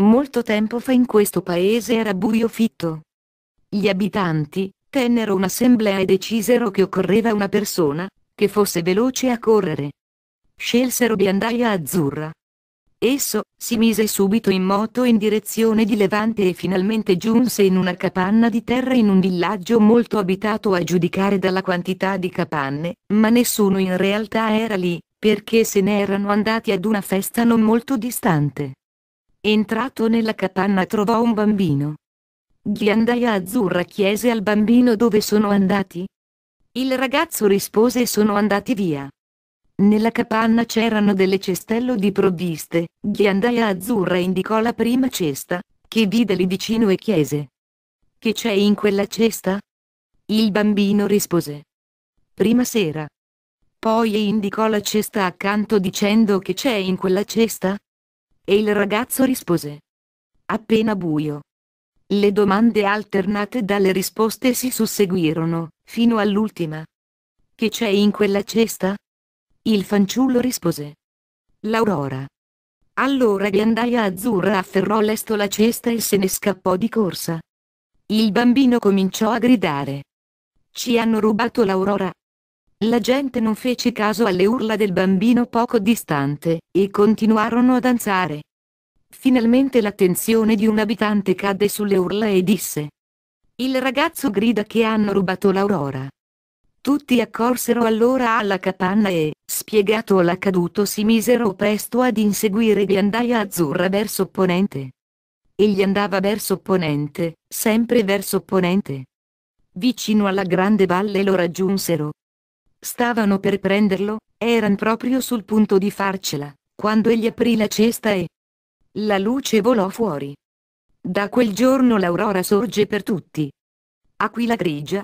Molto tempo fa in questo paese era buio fitto. Gli abitanti tennero un'assemblea e decisero che occorreva una persona che fosse veloce a correre. Scelsero Biandaia Azzurra. Esso si mise subito in moto in direzione di Levante e finalmente giunse in una capanna di terra in un villaggio molto abitato a giudicare dalla quantità di capanne, ma nessuno in realtà era lì, perché se ne erano andati ad una festa non molto distante. Entrato nella capanna trovò un bambino. Ghiandaia azzurra chiese al bambino dove sono andati. Il ragazzo rispose sono andati via. Nella capanna c'erano delle cestello di provviste, Ghiandaia azzurra indicò la prima cesta, che vide lì vicino e chiese. Che c'è in quella cesta? Il bambino rispose. Prima sera. Poi indicò la cesta accanto dicendo che c'è in quella cesta? E il ragazzo rispose. Appena buio. Le domande alternate dalle risposte si susseguirono, fino all'ultima. Che c'è in quella cesta? Il fanciullo rispose. L'aurora. Allora ghiandaia azzurra afferrò lesto la cesta e se ne scappò di corsa. Il bambino cominciò a gridare. Ci hanno rubato l'aurora. La gente non fece caso alle urla del bambino poco distante, e continuarono a danzare. Finalmente l'attenzione di un abitante cadde sulle urla e disse. Il ragazzo grida che hanno rubato l'aurora. Tutti accorsero allora alla capanna e, spiegato l'accaduto, si misero presto ad inseguire ghiandaia azzurra verso ponente. Egli andava verso ponente, sempre verso ponente. Vicino alla grande valle lo raggiunsero, Stavano per prenderlo, eran proprio sul punto di farcela, quando egli aprì la cesta e... La luce volò fuori. Da quel giorno l'aurora sorge per tutti. Aquila grigia,